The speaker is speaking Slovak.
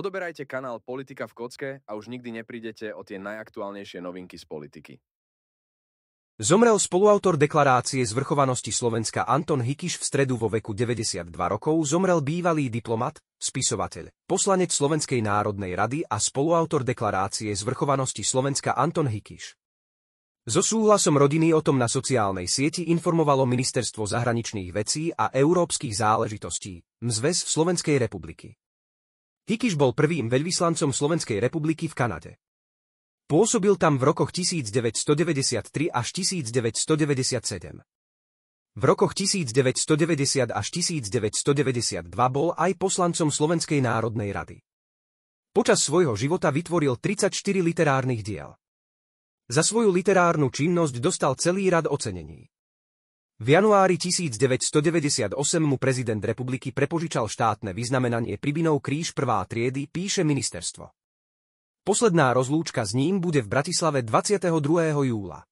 Odoberajte kanál Politika v kocke a už nikdy neprídete o tie najaktuálnejšie novinky z politiky. Zomrel spoluautor deklarácie zvrchovanosti Slovenska Anton Hikiš v stredu vo veku 92 rokov, zomrel bývalý diplomat, spisovateľ, poslanec Slovenskej národnej rady a spoluautor deklarácie zvrchovanosti Slovenska Anton Hikiš. So súhlasom rodiny o tom na sociálnej sieti informovalo Ministerstvo zahraničných vecí a európskych záležitostí, MZVES Slovenskej republiky. Hikiš bol prvým veľvyslancom Slovenskej republiky v Kanade. Pôsobil tam v rokoch 1993 až 1997. V rokoch 1990 až 1992 bol aj poslancom Slovenskej národnej rady. Počas svojho života vytvoril 34 literárnych diel. Za svoju literárnu činnosť dostal celý rad ocenení. V januári 1998 mu prezident republiky prepožičal štátne vyznamenanie Pribinov kríž prvá triedy, píše ministerstvo. Posledná rozlúčka s ním bude v Bratislave 22. júla.